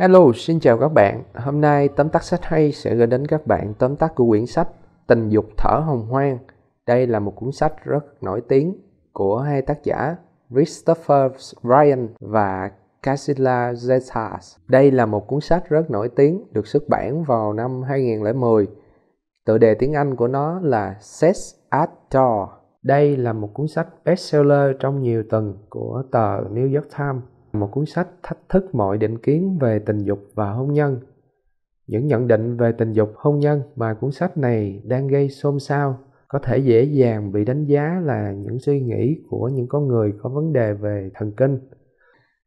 Hello, xin chào các bạn. Hôm nay tóm tắt sách hay sẽ gửi đến các bạn tóm tắt của quyển sách Tình dục thở hồng hoang. Đây là một cuốn sách rất nổi tiếng của hai tác giả Christopher Ryan và Casilla Zetas. Đây là một cuốn sách rất nổi tiếng được xuất bản vào năm 2010. Tựa đề tiếng Anh của nó là Sex at Door. Đây là một cuốn sách bestseller trong nhiều tuần của tờ New York Times một cuốn sách thách thức mọi định kiến về tình dục và hôn nhân. Những nhận định về tình dục hôn nhân mà cuốn sách này đang gây xôn xao có thể dễ dàng bị đánh giá là những suy nghĩ của những con người có vấn đề về thần kinh.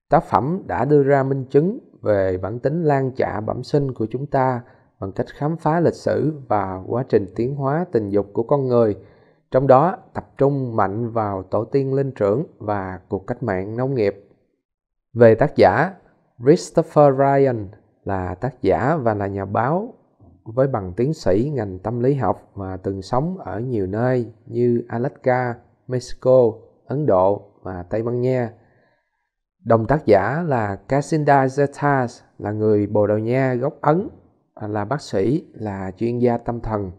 Tác phẩm đã đưa ra minh chứng về bản tính lan trạ bẩm sinh của chúng ta bằng cách khám phá lịch sử và quá trình tiến hóa tình dục của con người, trong đó tập trung mạnh vào tổ tiên linh trưởng và cuộc cách mạng nông nghiệp về tác giả, Christopher Ryan là tác giả và là nhà báo với bằng tiến sĩ ngành tâm lý học mà từng sống ở nhiều nơi như Alaska, Mexico, Ấn Độ và Tây Ban Nha. Đồng tác giả là Casinda Zetas là người Bồ Đào Nha gốc Ấn, là bác sĩ, là chuyên gia tâm thần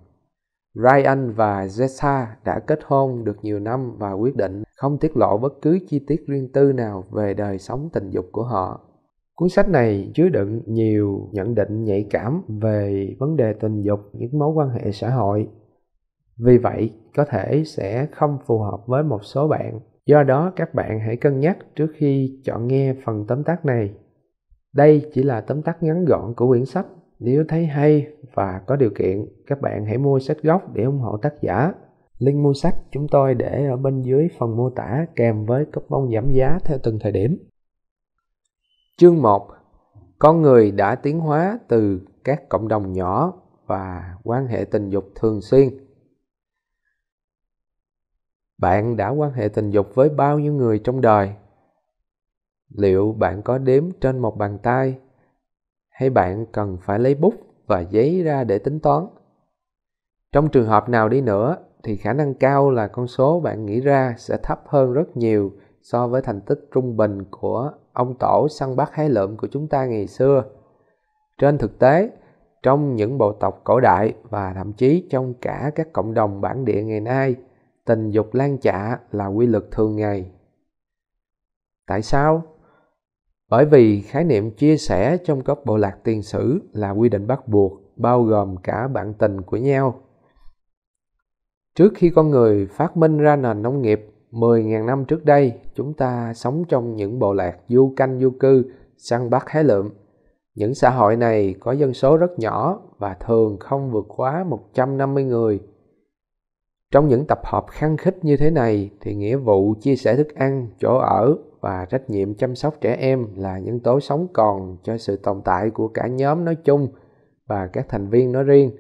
Ryan và Jessa đã kết hôn được nhiều năm và quyết định không tiết lộ bất cứ chi tiết riêng tư nào về đời sống tình dục của họ. Cuốn sách này chứa đựng nhiều nhận định nhạy cảm về vấn đề tình dục, những mối quan hệ xã hội. Vì vậy, có thể sẽ không phù hợp với một số bạn. Do đó, các bạn hãy cân nhắc trước khi chọn nghe phần tóm tắt này. Đây chỉ là tóm tắt ngắn gọn của quyển sách nếu thấy hay và có điều kiện, các bạn hãy mua sách gốc để ủng hộ tác giả. Link mua sách chúng tôi để ở bên dưới phần mô tả kèm với coupon giảm giá theo từng thời điểm. Chương 1 Con người đã tiến hóa từ các cộng đồng nhỏ và quan hệ tình dục thường xuyên. Bạn đã quan hệ tình dục với bao nhiêu người trong đời? Liệu bạn có đếm trên một bàn tay hay bạn cần phải lấy bút và giấy ra để tính toán trong trường hợp nào đi nữa thì khả năng cao là con số bạn nghĩ ra sẽ thấp hơn rất nhiều so với thành tích trung bình của ông tổ săn bắt hái lượm của chúng ta ngày xưa trên thực tế trong những bộ tộc cổ đại và thậm chí trong cả các cộng đồng bản địa ngày nay tình dục lan chạ là quy luật thường ngày tại sao bởi vì khái niệm chia sẻ trong các bộ lạc tiền sử là quy định bắt buộc, bao gồm cả bạn tình của nhau. Trước khi con người phát minh ra nền nông nghiệp 10.000 năm trước đây, chúng ta sống trong những bộ lạc du canh du cư, săn bắt hái lượm. Những xã hội này có dân số rất nhỏ và thường không vượt quá 150 người. Trong những tập hợp khăng khít như thế này thì nghĩa vụ chia sẻ thức ăn, chỗ ở và trách nhiệm chăm sóc trẻ em là những tố sống còn cho sự tồn tại của cả nhóm nói chung và các thành viên nói riêng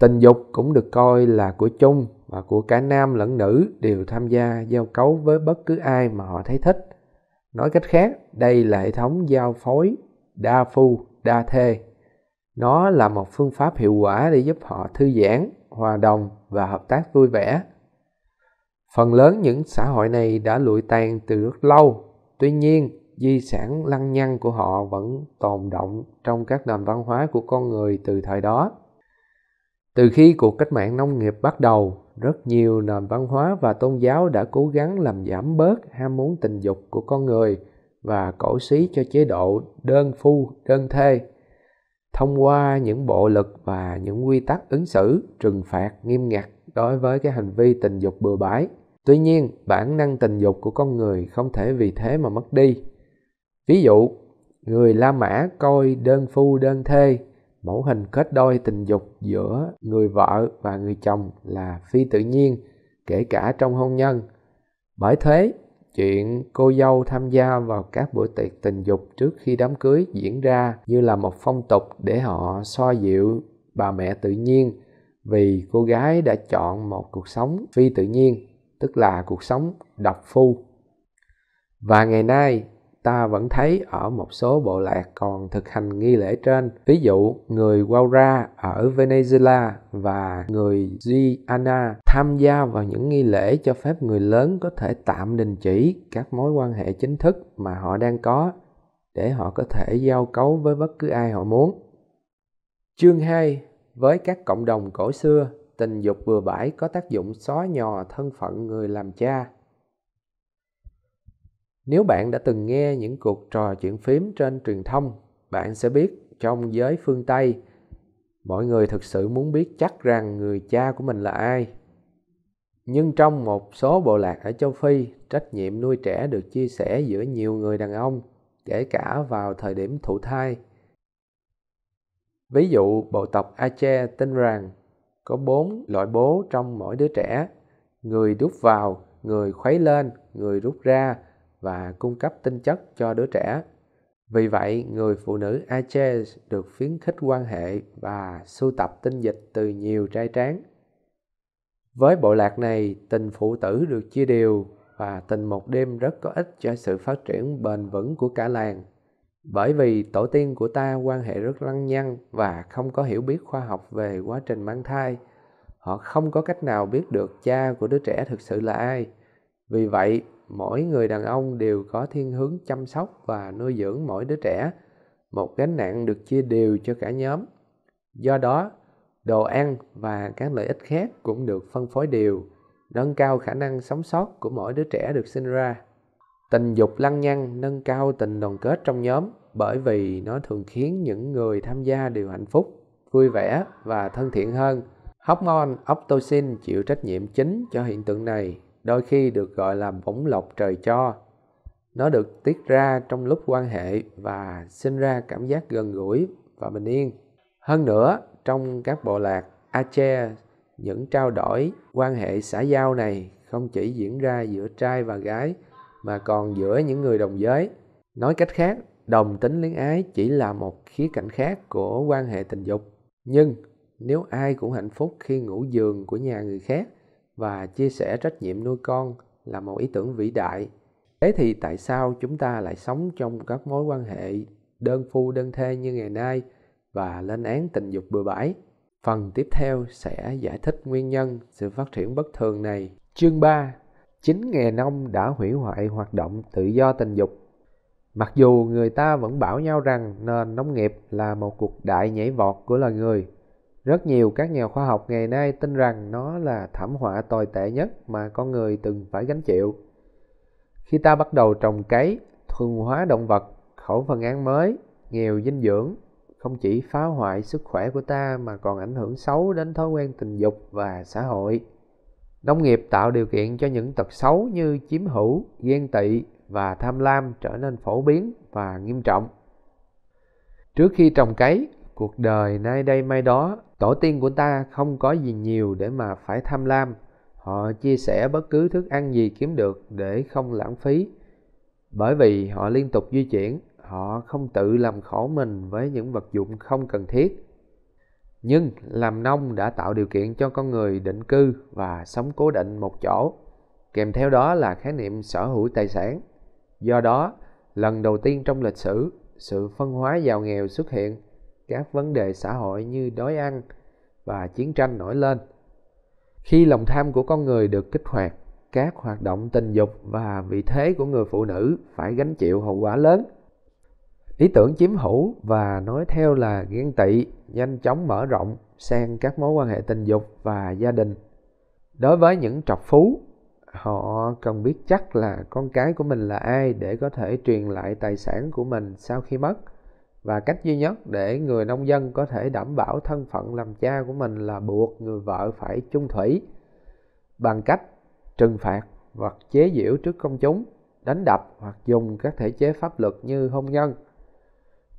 tình dục cũng được coi là của chung và của cả nam lẫn nữ đều tham gia giao cấu với bất cứ ai mà họ thấy thích nói cách khác đây là hệ thống giao phối đa phu đa thê nó là một phương pháp hiệu quả để giúp họ thư giãn hòa đồng và hợp tác vui vẻ Phần lớn những xã hội này đã lụi tàn từ rất lâu, tuy nhiên di sản lăng nhăng của họ vẫn tồn động trong các nền văn hóa của con người từ thời đó. Từ khi cuộc cách mạng nông nghiệp bắt đầu, rất nhiều nền văn hóa và tôn giáo đã cố gắng làm giảm bớt ham muốn tình dục của con người và cổ xí cho chế độ đơn phu, đơn thê thông qua những bộ lực và những quy tắc ứng xử trừng phạt nghiêm ngặt đối với cái hành vi tình dục bừa bãi Tuy nhiên, bản năng tình dục của con người không thể vì thế mà mất đi. Ví dụ, người La Mã coi đơn phu đơn thê, mẫu hình kết đôi tình dục giữa người vợ và người chồng là phi tự nhiên, kể cả trong hôn nhân. Bởi thế, chuyện cô dâu tham gia vào các buổi tiệc tình dục trước khi đám cưới diễn ra như là một phong tục để họ so dịu bà mẹ tự nhiên vì cô gái đã chọn một cuộc sống phi tự nhiên tức là cuộc sống độc phu. Và ngày nay, ta vẫn thấy ở một số bộ lạc còn thực hành nghi lễ trên. Ví dụ, người Waura ở Venezuela và người Guyana tham gia vào những nghi lễ cho phép người lớn có thể tạm đình chỉ các mối quan hệ chính thức mà họ đang có để họ có thể giao cấu với bất cứ ai họ muốn. Chương 2 với các cộng đồng cổ xưa Tình dục bừa bãi có tác dụng xóa nhòa thân phận người làm cha. Nếu bạn đã từng nghe những cuộc trò chuyện phím trên truyền thông, bạn sẽ biết trong giới phương Tây, mọi người thực sự muốn biết chắc rằng người cha của mình là ai. Nhưng trong một số bộ lạc ở châu Phi, trách nhiệm nuôi trẻ được chia sẻ giữa nhiều người đàn ông, kể cả vào thời điểm thụ thai. Ví dụ, bộ tộc Ache tin rằng có bốn loại bố trong mỗi đứa trẻ, người đút vào, người khuấy lên, người rút ra và cung cấp tinh chất cho đứa trẻ. Vì vậy, người phụ nữ Aches được khuyến khích quan hệ và sưu tập tinh dịch từ nhiều trai tráng. Với bộ lạc này, tình phụ tử được chia đều và tình một đêm rất có ích cho sự phát triển bền vững của cả làng. Bởi vì tổ tiên của ta quan hệ rất lăng nhăng và không có hiểu biết khoa học về quá trình mang thai. Họ không có cách nào biết được cha của đứa trẻ thực sự là ai. Vì vậy, mỗi người đàn ông đều có thiên hướng chăm sóc và nuôi dưỡng mỗi đứa trẻ. Một gánh nặng được chia đều cho cả nhóm. Do đó, đồ ăn và các lợi ích khác cũng được phân phối đều, nâng cao khả năng sống sót của mỗi đứa trẻ được sinh ra. Tình dục lăng nhăng nâng cao tình đoàn kết trong nhóm bởi vì nó thường khiến những người tham gia đều hạnh phúc, vui vẻ và thân thiện hơn. Hormone oxytocin chịu trách nhiệm chính cho hiện tượng này, đôi khi được gọi là bổng lộc trời cho. Nó được tiết ra trong lúc quan hệ và sinh ra cảm giác gần gũi và bình yên. Hơn nữa, trong các bộ lạc Ache, những trao đổi quan hệ xã giao này không chỉ diễn ra giữa trai và gái mà còn giữa những người đồng giới. Nói cách khác, đồng tính luyến ái chỉ là một khía cạnh khác của quan hệ tình dục. Nhưng nếu ai cũng hạnh phúc khi ngủ giường của nhà người khác và chia sẻ trách nhiệm nuôi con là một ý tưởng vĩ đại. Thế thì tại sao chúng ta lại sống trong các mối quan hệ đơn phu đơn thê như ngày nay và lên án tình dục bừa bãi? Phần tiếp theo sẽ giải thích nguyên nhân sự phát triển bất thường này. Chương 3 chính nghề nông đã hủy hoại hoạt động tự do tình dục. Mặc dù người ta vẫn bảo nhau rằng nền nông nghiệp là một cuộc đại nhảy vọt của loài người, rất nhiều các nhà khoa học ngày nay tin rằng nó là thảm họa tồi tệ nhất mà con người từng phải gánh chịu. Khi ta bắt đầu trồng cấy, thuần hóa động vật, khẩu phần ăn mới, nghèo dinh dưỡng, không chỉ phá hoại sức khỏe của ta mà còn ảnh hưởng xấu đến thói quen tình dục và xã hội. Nông nghiệp tạo điều kiện cho những tật xấu như chiếm hữu, ghen tị và tham lam trở nên phổ biến và nghiêm trọng. Trước khi trồng cấy, cuộc đời nay đây mai đó, tổ tiên của ta không có gì nhiều để mà phải tham lam. Họ chia sẻ bất cứ thức ăn gì kiếm được để không lãng phí. Bởi vì họ liên tục di chuyển, họ không tự làm khổ mình với những vật dụng không cần thiết nhưng làm nông đã tạo điều kiện cho con người định cư và sống cố định một chỗ kèm theo đó là khái niệm sở hữu tài sản do đó lần đầu tiên trong lịch sử sự phân hóa giàu nghèo xuất hiện các vấn đề xã hội như đói ăn và chiến tranh nổi lên khi lòng tham của con người được kích hoạt các hoạt động tình dục và vị thế của người phụ nữ phải gánh chịu hậu quả lớn ý tưởng chiếm hữu và nói theo là ghen tị nhanh chóng mở rộng sang các mối quan hệ tình dục và gia đình đối với những trọc phú họ cần biết chắc là con cái của mình là ai để có thể truyền lại tài sản của mình sau khi mất và cách duy nhất để người nông dân có thể đảm bảo thân phận làm cha của mình là buộc người vợ phải chung thủy bằng cách trừng phạt hoặc chế giễu trước công chúng đánh đập hoặc dùng các thể chế pháp luật như hôn nhân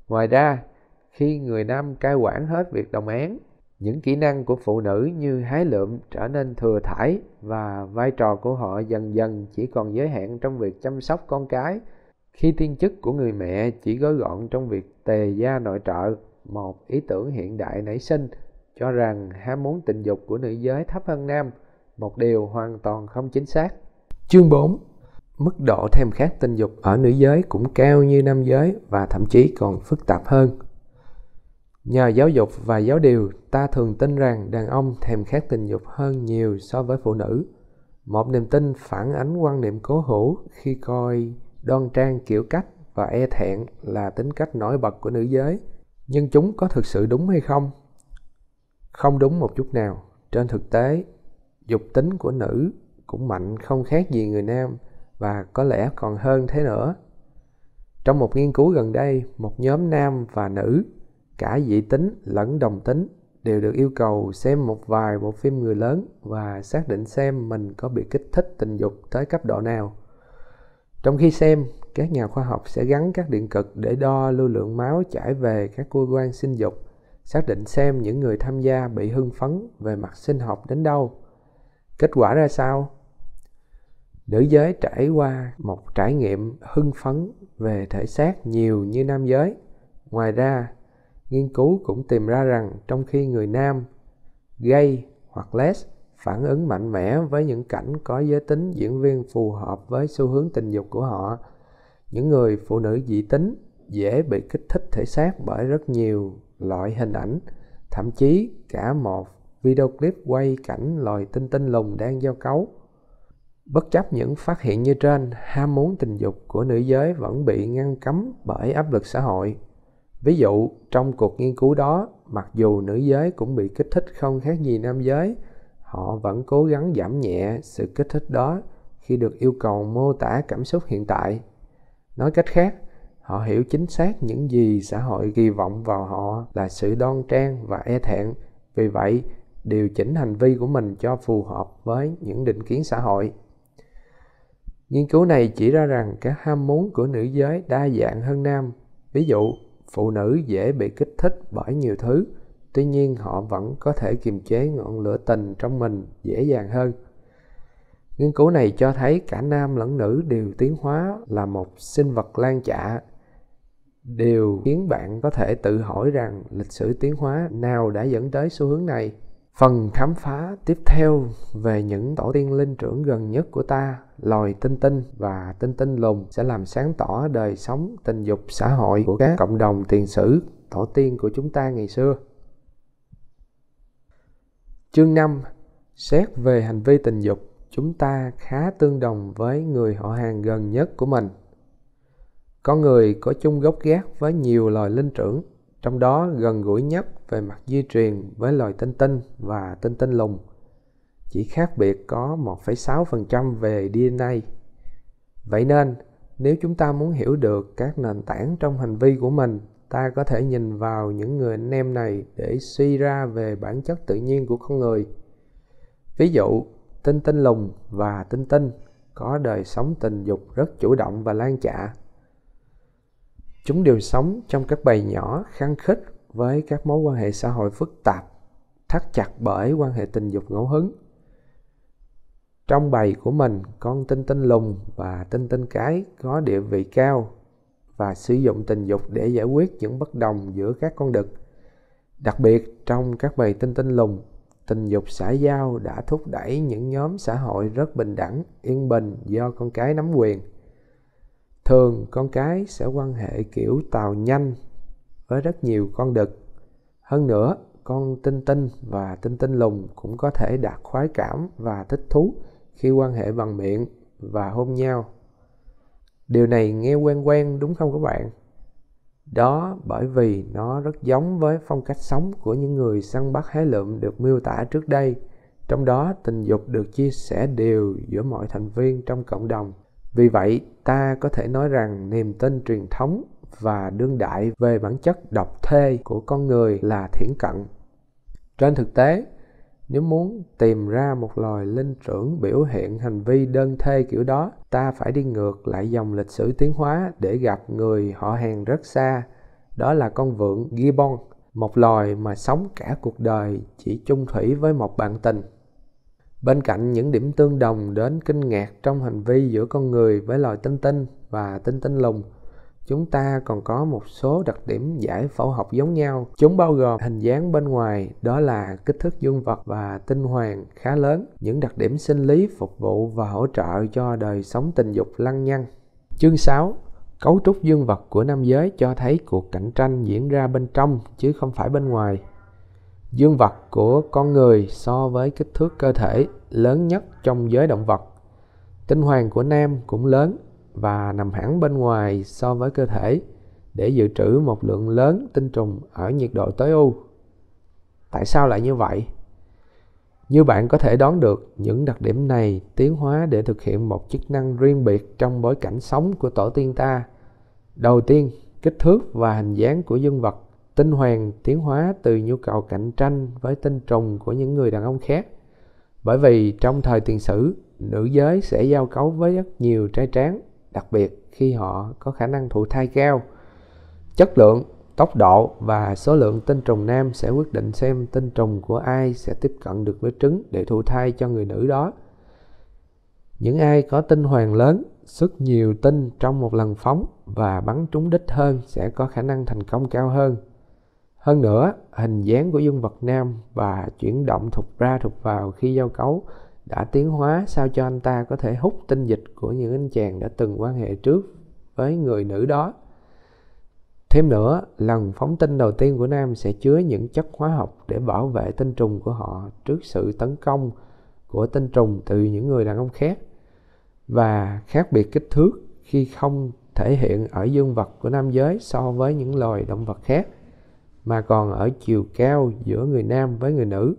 Ngoài ra, khi người nam cai quản hết việc đồng án, những kỹ năng của phụ nữ như hái lượm trở nên thừa thải và vai trò của họ dần dần chỉ còn giới hạn trong việc chăm sóc con cái khi tiên chức của người mẹ chỉ gói gọn trong việc tề gia nội trợ một ý tưởng hiện đại nảy sinh cho rằng ham muốn tình dục của nữ giới thấp hơn nam một điều hoàn toàn không chính xác chương 4 mức độ thèm khát tình dục ở nữ giới cũng cao như nam giới và thậm chí còn phức tạp hơn nhờ giáo dục và giáo điều ta thường tin rằng đàn ông thèm khát tình dục hơn nhiều so với phụ nữ một niềm tin phản ánh quan niệm cố hữu khi coi đoan trang kiểu cách và e thẹn là tính cách nổi bật của nữ giới nhưng chúng có thực sự đúng hay không không đúng một chút nào trên thực tế dục tính của nữ cũng mạnh không khác gì người nam và có lẽ còn hơn thế nữa trong một nghiên cứu gần đây một nhóm nam và nữ cả dị tính lẫn đồng tính đều được yêu cầu xem một vài bộ phim người lớn và xác định xem mình có bị kích thích tình dục tới cấp độ nào trong khi xem các nhà khoa học sẽ gắn các điện cực để đo lưu lượng máu chảy về các cơ quan sinh dục xác định xem những người tham gia bị hưng phấn về mặt sinh học đến đâu kết quả ra sao nữ giới trải qua một trải nghiệm hưng phấn về thể xác nhiều như nam giới ngoài ra nghiên cứu cũng tìm ra rằng trong khi người nam gay hoặc les phản ứng mạnh mẽ với những cảnh có giới tính diễn viên phù hợp với xu hướng tình dục của họ những người phụ nữ dị tính dễ bị kích thích thể xác bởi rất nhiều loại hình ảnh thậm chí cả một video clip quay cảnh loài tinh tinh lùng đang giao cấu Bất chấp những phát hiện như trên, ham muốn tình dục của nữ giới vẫn bị ngăn cấm bởi áp lực xã hội. Ví dụ, trong cuộc nghiên cứu đó, mặc dù nữ giới cũng bị kích thích không khác gì nam giới, họ vẫn cố gắng giảm nhẹ sự kích thích đó khi được yêu cầu mô tả cảm xúc hiện tại. Nói cách khác, họ hiểu chính xác những gì xã hội kỳ vọng vào họ là sự đoan trang và e thẹn. Vì vậy, điều chỉnh hành vi của mình cho phù hợp với những định kiến xã hội Nghiên cứu này chỉ ra rằng các ham muốn của nữ giới đa dạng hơn nam. Ví dụ, phụ nữ dễ bị kích thích bởi nhiều thứ, tuy nhiên họ vẫn có thể kiềm chế ngọn lửa tình trong mình dễ dàng hơn. Nghiên cứu này cho thấy cả nam lẫn nữ đều tiến hóa là một sinh vật lan chạ. Điều khiến bạn có thể tự hỏi rằng lịch sử tiến hóa nào đã dẫn tới xu hướng này Phần khám phá tiếp theo về những tổ tiên linh trưởng gần nhất của ta, loài tinh tinh và tinh tinh lùn sẽ làm sáng tỏ đời sống tình dục xã hội của các cộng đồng tiền sử tổ tiên của chúng ta ngày xưa. Chương 5 Xét về hành vi tình dục, chúng ta khá tương đồng với người họ hàng gần nhất của mình. Con người có chung gốc gác với nhiều loài linh trưởng trong đó gần gũi nhất về mặt di truyền với loài tinh tinh và tinh tinh lùng. Chỉ khác biệt có 1,6% về DNA. Vậy nên, nếu chúng ta muốn hiểu được các nền tảng trong hành vi của mình, ta có thể nhìn vào những người anh em này để suy ra về bản chất tự nhiên của con người. Ví dụ, tinh tinh lùng và tinh tinh có đời sống tình dục rất chủ động và lan trạ Chúng đều sống trong các bầy nhỏ khăng khích với các mối quan hệ xã hội phức tạp, thắt chặt bởi quan hệ tình dục ngẫu hứng. Trong bầy của mình, con tinh tinh lùng và tinh tinh cái có địa vị cao và sử dụng tình dục để giải quyết những bất đồng giữa các con đực. Đặc biệt, trong các bầy tinh tinh lùng, tình dục xã giao đã thúc đẩy những nhóm xã hội rất bình đẳng, yên bình do con cái nắm quyền – thường con cái sẽ quan hệ kiểu tàu nhanh với rất nhiều con đực hơn nữa con tinh tinh và tinh tinh lùng cũng có thể đạt khoái cảm và thích thú khi quan hệ bằng miệng và hôn nhau điều này nghe quen quen đúng không các bạn đó bởi vì nó rất giống với phong cách sống của những người săn bắt hái lượm được miêu tả trước đây trong đó tình dục được chia sẻ đều giữa mọi thành viên trong cộng đồng vì vậy ta có thể nói rằng niềm tin truyền thống và đương đại về bản chất độc thê của con người là thiển cận trên thực tế nếu muốn tìm ra một loài linh trưởng biểu hiện hành vi đơn thê kiểu đó ta phải đi ngược lại dòng lịch sử tiến hóa để gặp người họ hàng rất xa đó là con vượn gibbon một loài mà sống cả cuộc đời chỉ chung thủy với một bạn tình Bên cạnh những điểm tương đồng đến kinh ngạc trong hành vi giữa con người với loài tinh tinh và tinh tinh lùng, chúng ta còn có một số đặc điểm giải phẫu học giống nhau. Chúng bao gồm hình dáng bên ngoài, đó là kích thước dương vật và tinh hoàn khá lớn, những đặc điểm sinh lý phục vụ và hỗ trợ cho đời sống tình dục lăng nhăng. Chương 6. Cấu trúc dương vật của nam giới cho thấy cuộc cạnh tranh diễn ra bên trong chứ không phải bên ngoài dương vật của con người so với kích thước cơ thể lớn nhất trong giới động vật tinh hoàn của nam cũng lớn và nằm hẳn bên ngoài so với cơ thể để dự trữ một lượng lớn tinh trùng ở nhiệt độ tối ưu tại sao lại như vậy như bạn có thể đoán được những đặc điểm này tiến hóa để thực hiện một chức năng riêng biệt trong bối cảnh sống của tổ tiên ta đầu tiên kích thước và hình dáng của dương vật tinh hoàng tiến hóa từ nhu cầu cạnh tranh với tinh trùng của những người đàn ông khác bởi vì trong thời tiền sử nữ giới sẽ giao cấu với rất nhiều trai tráng đặc biệt khi họ có khả năng thụ thai cao chất lượng tốc độ và số lượng tinh trùng nam sẽ quyết định xem tinh trùng của ai sẽ tiếp cận được với trứng để thụ thai cho người nữ đó những ai có tinh hoàng lớn xuất nhiều tinh trong một lần phóng và bắn trúng đích hơn sẽ có khả năng thành công cao hơn hơn nữa, hình dáng của dương vật nam và chuyển động thụt ra thụt vào khi giao cấu đã tiến hóa sao cho anh ta có thể hút tinh dịch của những anh chàng đã từng quan hệ trước với người nữ đó. Thêm nữa, lần phóng tinh đầu tiên của nam sẽ chứa những chất hóa học để bảo vệ tinh trùng của họ trước sự tấn công của tinh trùng từ những người đàn ông khác. Và khác biệt kích thước khi không thể hiện ở dương vật của nam giới so với những loài động vật khác mà còn ở chiều cao giữa người nam với người nữ.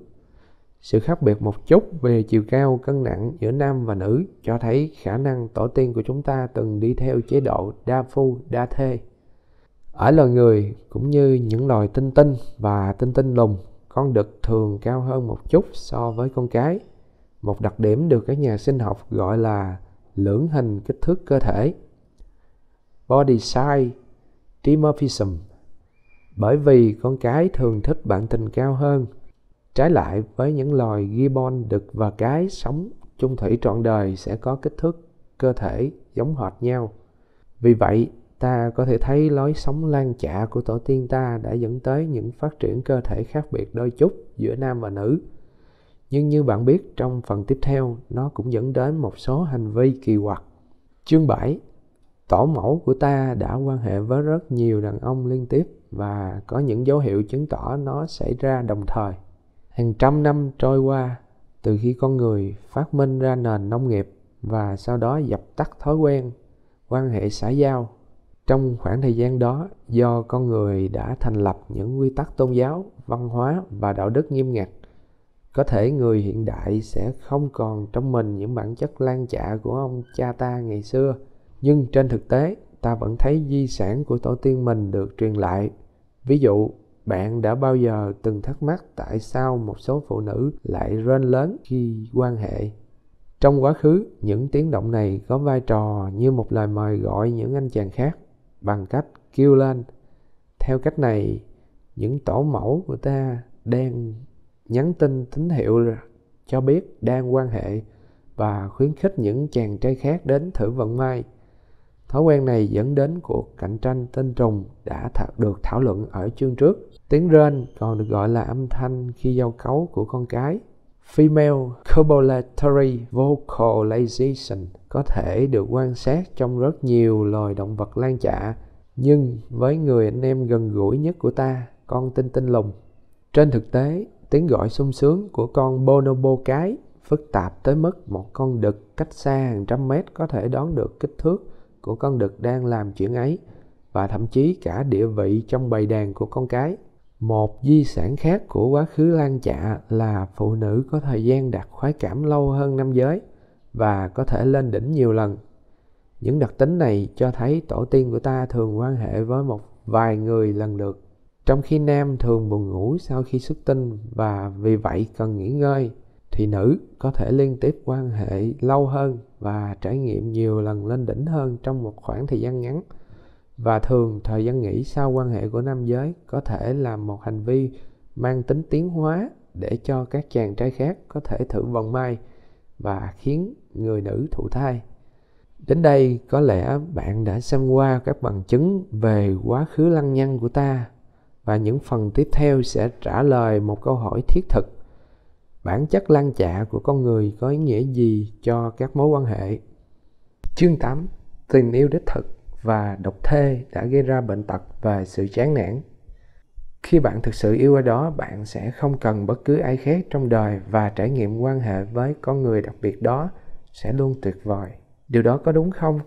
Sự khác biệt một chút về chiều cao cân nặng giữa nam và nữ cho thấy khả năng tổ tiên của chúng ta từng đi theo chế độ đa phu đa thê. Ở loài người cũng như những loài tinh tinh và tinh tinh lùn, con đực thường cao hơn một chút so với con cái. Một đặc điểm được các nhà sinh học gọi là lưỡng hình kích thước cơ thể. Body size dimorphism bởi vì con cái thường thích bạn tình cao hơn. Trái lại với những loài gibbon đực và cái sống chung thủy trọn đời sẽ có kích thước cơ thể giống hệt nhau. Vì vậy, ta có thể thấy lối sống lan chạ của tổ tiên ta đã dẫn tới những phát triển cơ thể khác biệt đôi chút giữa nam và nữ. Nhưng như bạn biết trong phần tiếp theo, nó cũng dẫn đến một số hành vi kỳ quặc. Chương 7 tổ mẫu của ta đã quan hệ với rất nhiều đàn ông liên tiếp và có những dấu hiệu chứng tỏ nó xảy ra đồng thời hàng trăm năm trôi qua từ khi con người phát minh ra nền nông nghiệp và sau đó dập tắt thói quen quan hệ xã giao trong khoảng thời gian đó do con người đã thành lập những quy tắc tôn giáo văn hóa và đạo đức nghiêm ngặt có thể người hiện đại sẽ không còn trong mình những bản chất lan chạ của ông cha ta ngày xưa nhưng trên thực tế ta vẫn thấy di sản của tổ tiên mình được truyền lại ví dụ bạn đã bao giờ từng thắc mắc tại sao một số phụ nữ lại rên lớn khi quan hệ trong quá khứ những tiếng động này có vai trò như một lời mời gọi những anh chàng khác bằng cách kêu lên theo cách này những tổ mẫu của ta đang nhắn tin tín hiệu cho biết đang quan hệ và khuyến khích những chàng trai khác đến thử vận may Thói quen này dẫn đến cuộc cạnh tranh tinh trùng đã th- được thảo luận ở chương trước. Tiếng rên còn được gọi là âm thanh khi giao cấu của con cái. Female copulatory vocalization có thể được quan sát trong rất nhiều loài động vật lan chạ, nhưng với người anh em gần gũi nhất của ta, con tinh tinh lùng. Trên thực tế, tiếng gọi sung sướng của con bonobo cái phức tạp tới mức một con đực cách xa hàng trăm mét có thể đoán được kích thước của con đực đang làm chuyện ấy và thậm chí cả địa vị trong bầy đàn của con cái. Một di sản khác của quá khứ lan chạ là phụ nữ có thời gian đạt khoái cảm lâu hơn nam giới và có thể lên đỉnh nhiều lần. Những đặc tính này cho thấy tổ tiên của ta thường quan hệ với một vài người lần lượt. Trong khi nam thường buồn ngủ sau khi xuất tinh và vì vậy cần nghỉ ngơi, thì nữ có thể liên tiếp quan hệ lâu hơn và trải nghiệm nhiều lần lên đỉnh hơn trong một khoảng thời gian ngắn và thường thời gian nghỉ sau quan hệ của nam giới có thể là một hành vi mang tính tiến hóa để cho các chàng trai khác có thể thử vận may và khiến người nữ thụ thai đến đây có lẽ bạn đã xem qua các bằng chứng về quá khứ lăng nhăng của ta và những phần tiếp theo sẽ trả lời một câu hỏi thiết thực bản chất lan chạ của con người có ý nghĩa gì cho các mối quan hệ. Chương 8 Tình yêu đích thực và độc thê đã gây ra bệnh tật và sự chán nản. Khi bạn thực sự yêu ai đó, bạn sẽ không cần bất cứ ai khác trong đời và trải nghiệm quan hệ với con người đặc biệt đó sẽ luôn tuyệt vời. Điều đó có đúng không?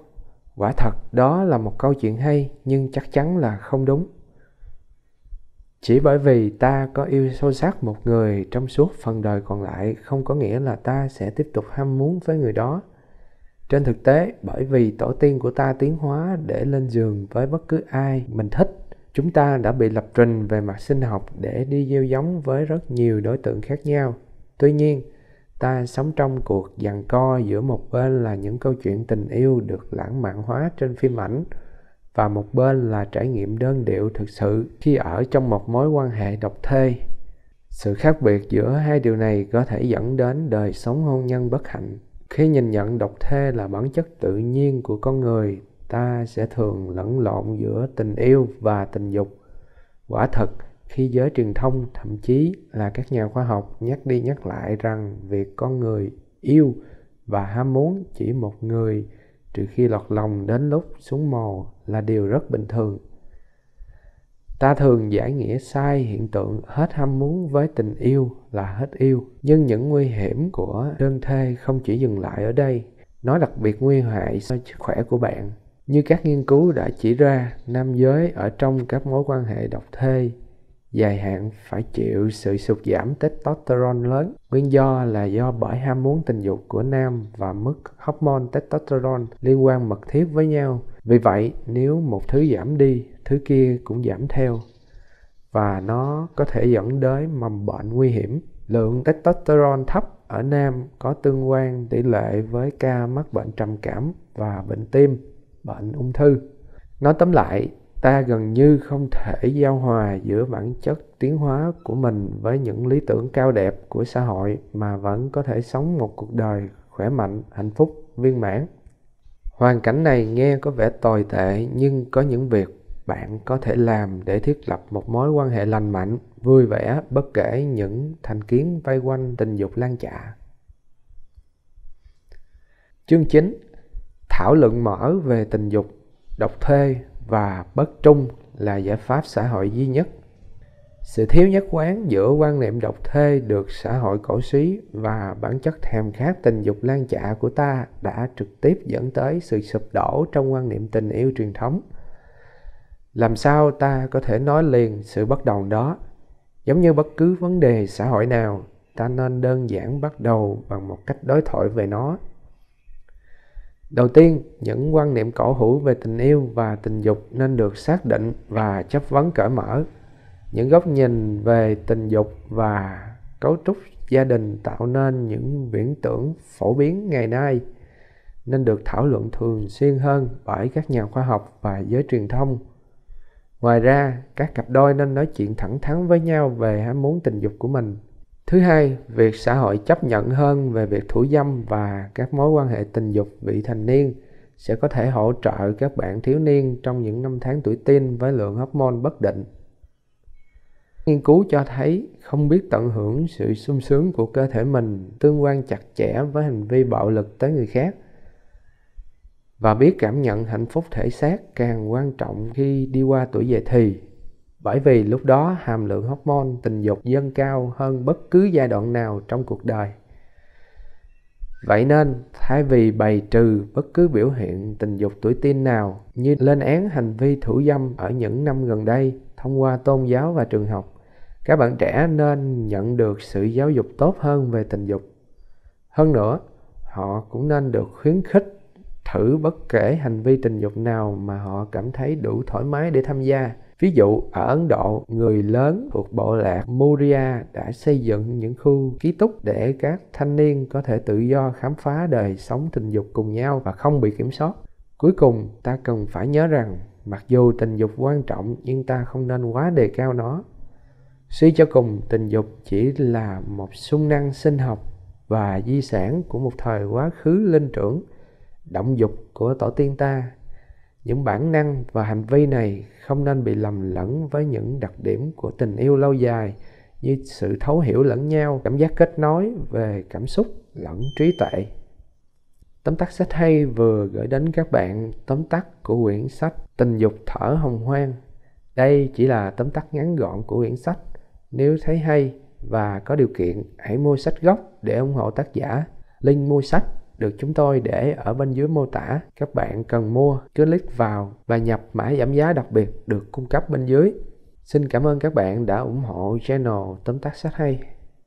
Quả thật, đó là một câu chuyện hay nhưng chắc chắn là không đúng chỉ bởi vì ta có yêu sâu sắc một người trong suốt phần đời còn lại không có nghĩa là ta sẽ tiếp tục ham muốn với người đó trên thực tế bởi vì tổ tiên của ta tiến hóa để lên giường với bất cứ ai mình thích chúng ta đã bị lập trình về mặt sinh học để đi gieo giống với rất nhiều đối tượng khác nhau tuy nhiên ta sống trong cuộc giằng co giữa một bên là những câu chuyện tình yêu được lãng mạn hóa trên phim ảnh và một bên là trải nghiệm đơn điệu thực sự khi ở trong một mối quan hệ độc thê sự khác biệt giữa hai điều này có thể dẫn đến đời sống hôn nhân bất hạnh khi nhìn nhận độc thê là bản chất tự nhiên của con người ta sẽ thường lẫn lộn giữa tình yêu và tình dục quả thật khi giới truyền thông thậm chí là các nhà khoa học nhắc đi nhắc lại rằng việc con người yêu và ham muốn chỉ một người trừ khi lọt lòng đến lúc xuống mồ là điều rất bình thường. Ta thường giải nghĩa sai hiện tượng hết ham muốn với tình yêu là hết yêu, nhưng những nguy hiểm của đơn thê không chỉ dừng lại ở đây, nó đặc biệt nguy hại cho sức khỏe của bạn. Như các nghiên cứu đã chỉ ra, nam giới ở trong các mối quan hệ độc thê dài hạn phải chịu sự sụt giảm testosterone lớn. Nguyên do là do bởi ham muốn tình dục của nam và mức hormone testosterone liên quan mật thiết với nhau. Vì vậy, nếu một thứ giảm đi, thứ kia cũng giảm theo và nó có thể dẫn đến mầm bệnh nguy hiểm. Lượng testosterone thấp ở nam có tương quan tỷ lệ với ca mắc bệnh trầm cảm và bệnh tim, bệnh ung thư. Nói tóm lại, ta gần như không thể giao hòa giữa bản chất tiến hóa của mình với những lý tưởng cao đẹp của xã hội mà vẫn có thể sống một cuộc đời khỏe mạnh hạnh phúc viên mãn hoàn cảnh này nghe có vẻ tồi tệ nhưng có những việc bạn có thể làm để thiết lập một mối quan hệ lành mạnh vui vẻ bất kể những thành kiến vây quanh tình dục lan chạ chương 9 thảo luận mở về tình dục độc thuê và bất trung là giải pháp xã hội duy nhất sự thiếu nhất quán giữa quan niệm độc thê được xã hội cổ suý và bản chất thèm khát tình dục lan chạ của ta đã trực tiếp dẫn tới sự sụp đổ trong quan niệm tình yêu truyền thống làm sao ta có thể nói liền sự bất đồng đó giống như bất cứ vấn đề xã hội nào ta nên đơn giản bắt đầu bằng một cách đối thoại về nó đầu tiên những quan niệm cổ hủ về tình yêu và tình dục nên được xác định và chấp vấn cởi mở những góc nhìn về tình dục và cấu trúc gia đình tạo nên những viễn tưởng phổ biến ngày nay nên được thảo luận thường xuyên hơn bởi các nhà khoa học và giới truyền thông ngoài ra các cặp đôi nên nói chuyện thẳng thắn với nhau về ham muốn tình dục của mình Thứ hai, việc xã hội chấp nhận hơn về việc thủ dâm và các mối quan hệ tình dục vị thành niên sẽ có thể hỗ trợ các bạn thiếu niên trong những năm tháng tuổi teen với lượng hormone bất định. Nghiên cứu cho thấy không biết tận hưởng sự sung sướng của cơ thể mình tương quan chặt chẽ với hành vi bạo lực tới người khác và biết cảm nhận hạnh phúc thể xác càng quan trọng khi đi qua tuổi dậy thì bởi vì lúc đó hàm lượng hormone tình dục dâng cao hơn bất cứ giai đoạn nào trong cuộc đời vậy nên thay vì bày trừ bất cứ biểu hiện tình dục tuổi teen nào như lên án hành vi thủ dâm ở những năm gần đây thông qua tôn giáo và trường học các bạn trẻ nên nhận được sự giáo dục tốt hơn về tình dục hơn nữa họ cũng nên được khuyến khích thử bất kể hành vi tình dục nào mà họ cảm thấy đủ thoải mái để tham gia Ví dụ, ở Ấn Độ, người lớn thuộc bộ lạc Muria đã xây dựng những khu ký túc để các thanh niên có thể tự do khám phá đời sống tình dục cùng nhau và không bị kiểm soát. Cuối cùng, ta cần phải nhớ rằng, mặc dù tình dục quan trọng nhưng ta không nên quá đề cao nó. Suy cho cùng, tình dục chỉ là một xung năng sinh học và di sản của một thời quá khứ linh trưởng, động dục của tổ tiên ta những bản năng và hành vi này không nên bị lầm lẫn với những đặc điểm của tình yêu lâu dài như sự thấu hiểu lẫn nhau cảm giác kết nối về cảm xúc lẫn trí tuệ tóm tắt sách hay vừa gửi đến các bạn tóm tắt của quyển sách tình dục thở hồng hoang đây chỉ là tóm tắt ngắn gọn của quyển sách nếu thấy hay và có điều kiện hãy mua sách gốc để ủng hộ tác giả link mua sách được chúng tôi để ở bên dưới mô tả. Các bạn cần mua, cứ click vào và nhập mã giảm giá đặc biệt được cung cấp bên dưới. Xin cảm ơn các bạn đã ủng hộ channel Tóm tắt sách hay.